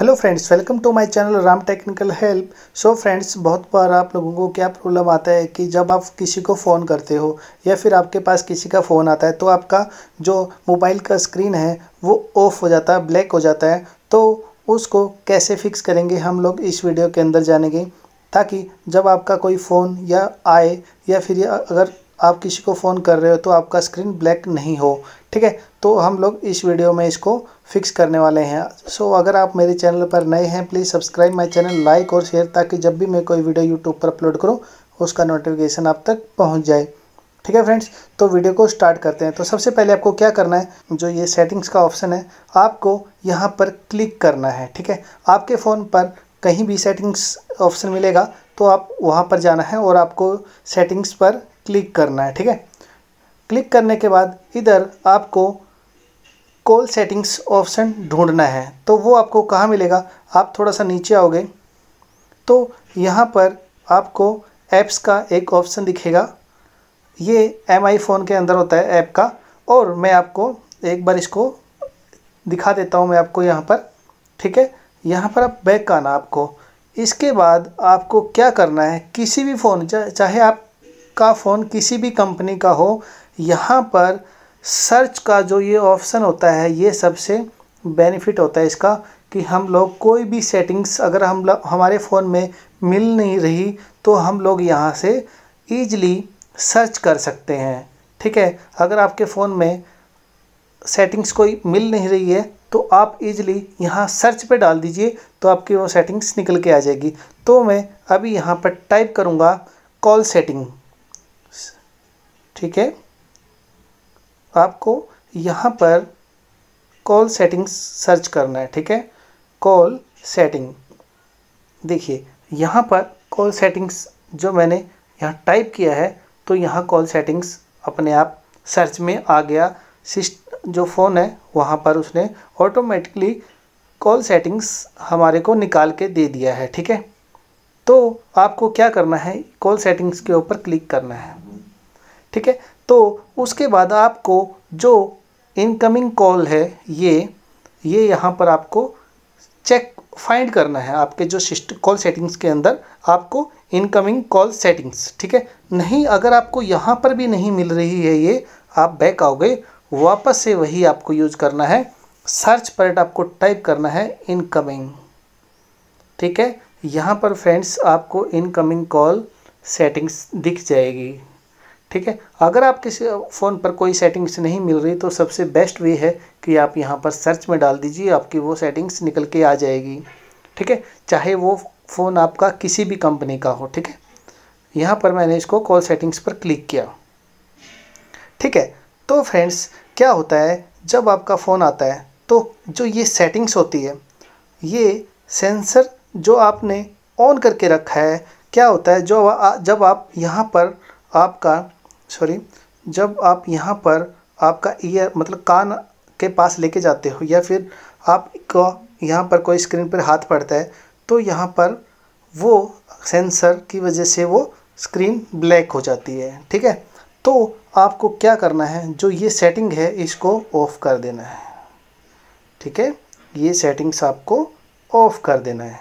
hello friends welcome to my channel Ram technical help so friends बहुत बार आप लोगों को क्या प्रॉब्लम आता है कि जब आप किसी को फ़ोन करते हो या फिर आपके पास किसी का फ़ोन आता है तो आपका जो मोबाइल का स्क्रीन है वो ऑफ हो जाता है ब्लैक हो जाता है तो उसको कैसे फिक्स करेंगे हम लोग इस वीडियो के अंदर जानेंगे ताकि जब आपका कोई फ़ोन या आए या फिर या अगर आप किसी को फ़ोन कर रहे हो तो आपका स्क्रीन ब्लैक नहीं हो ठीक है तो हम लोग इस वीडियो में इसको फिक्स करने वाले हैं सो so, अगर आप मेरे चैनल पर नए हैं please subscribe my channel like और शेयर ताकि जब भी मैं कोई वीडियो यूट्यूब पर अपलोड करूँ उसका नोटिफिकेशन आप तक पहुँच जाए ठीक है फ्रेंड्स तो वीडियो को स्टार्ट करते हैं तो सबसे पहले आपको क्या करना है जो ये सेटिंग्स का ऑप्शन है आपको यहाँ पर क्लिक करना है ठीक है आपके फ़ोन पर कहीं भी सेटिंग्स ऑप्शन मिलेगा तो आप वहाँ पर जाना है और आपको सेटिंग्स पर क्लिक करना है ठीक है क्लिक करने के बाद इधर आपको कॉल सेटिंग्स ऑप्शन ढूंढना है तो वो आपको कहाँ मिलेगा आप थोड़ा सा नीचे आओगे तो यहाँ पर आपको ऐप्स का एक ऑप्शन दिखेगा ये एम आई फ़ोन के अंदर होता है ऐप का और मैं आपको एक बार इसको दिखा देता हूँ मैं आपको यहाँ पर ठीक है यहाँ पर आप बैक आना आपको इसके बाद आपको क्या करना है किसी भी फ़ोन चाहे आप का फ़ोन किसी भी कंपनी का हो यहाँ पर सर्च का जो ये ऑप्शन होता है ये सबसे बेनिफिट होता है इसका कि हम लोग कोई भी सेटिंग्स अगर हम हमारे फ़ोन में मिल नहीं रही तो हम लोग यहाँ से ईजली सर्च कर सकते हैं ठीक है अगर आपके फ़ोन में सेटिंग्स कोई मिल नहीं रही है तो आप ईजली यहाँ सर्च पे डाल दीजिए तो आपकी वो सेटिंग्स निकल के आ जाएगी तो मैं अभी यहाँ पर टाइप करूँगा कॉल सेटिंग ठीक है आपको यहाँ पर कॉल सेटिंग्स सर्च करना है ठीक है कॉल सेटिंग देखिए यहाँ पर कॉल सेटिंग्स जो मैंने यहाँ टाइप किया है तो यहाँ कॉल सेटिंग्स अपने आप सर्च में आ गया सिस्ट जो फ़ोन है वहाँ पर उसने ऑटोमेटिकली कॉल सेटिंग्स हमारे को निकाल के दे दिया है ठीक है तो आपको क्या करना है कॉल सेटिंग्स के ऊपर क्लिक करना है ठीक है तो उसके बाद आपको जो इनकमिंग कॉल है ये ये यहाँ पर आपको चेक फाइंड करना है आपके जो सिस्ट कॉल सेटिंग्स के अंदर आपको इनकमिंग कॉल सेटिंग्स ठीक है नहीं अगर आपको यहाँ पर भी नहीं मिल रही है ये आप बैक आओगे वापस से वही आपको यूज करना है सर्च पर आपको टाइप करना है इनकमिंग ठीक है यहाँ पर फ्रेंड्स आपको इनकमिंग कॉल सेटिंग्स दिख जाएगी ठीक है अगर आप किसी फ़ोन पर कोई सेटिंग्स नहीं मिल रही तो सबसे बेस्ट वे है कि आप यहाँ पर सर्च में डाल दीजिए आपकी वो सेटिंग्स निकल के आ जाएगी ठीक है चाहे वो फ़ोन आपका किसी भी कंपनी का हो ठीक है यहाँ पर मैंने इसको कॉल सेटिंग्स पर क्लिक किया ठीक है तो फ्रेंड्स क्या होता है जब आपका फ़ोन आता है तो जो ये सेटिंग्स होती है ये सेंसर जो आपने ऑन करके रखा है क्या होता है जो जब आप यहाँ पर आपका सॉरी जब आप यहाँ पर आपका ईयर मतलब कान के पास लेके जाते हो या फिर आपको यहाँ पर कोई स्क्रीन पर हाथ पड़ता है तो यहाँ पर वो सेंसर की वजह से वो स्क्रीन ब्लैक हो जाती है ठीक है तो आपको क्या करना है जो ये सेटिंग है इसको ऑफ़ कर देना है ठीक है ये सेटिंग्स आपको ऑफ़ कर देना है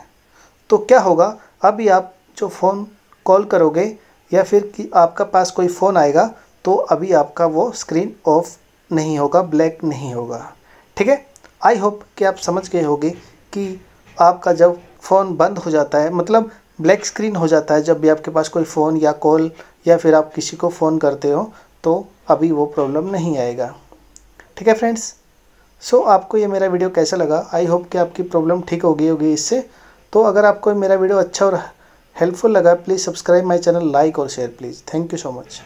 तो क्या होगा अभी आप जो फ़ोन कॉल करोगे या फिर कि आपका पास कोई फ़ोन आएगा तो अभी आपका वो स्क्रीन ऑफ नहीं होगा ब्लैक नहीं होगा ठीक है आई होप कि आप समझ गए होंगे कि आपका जब फ़ोन बंद हो जाता है मतलब ब्लैक स्क्रीन हो जाता है जब भी आपके पास कोई फ़ोन या कॉल या फिर आप किसी को फ़ोन करते हो तो अभी वो प्रॉब्लम नहीं आएगा ठीक है फ्रेंड्स सो so, आपको ये मेरा वीडियो कैसा लगा आई होप कि आपकी प्रॉब्लम ठीक हो गई होगी इससे तो अगर आपको मेरा वीडियो अच्छा और हेल्पफुल लगा please subscribe my channel like और share please thank you so much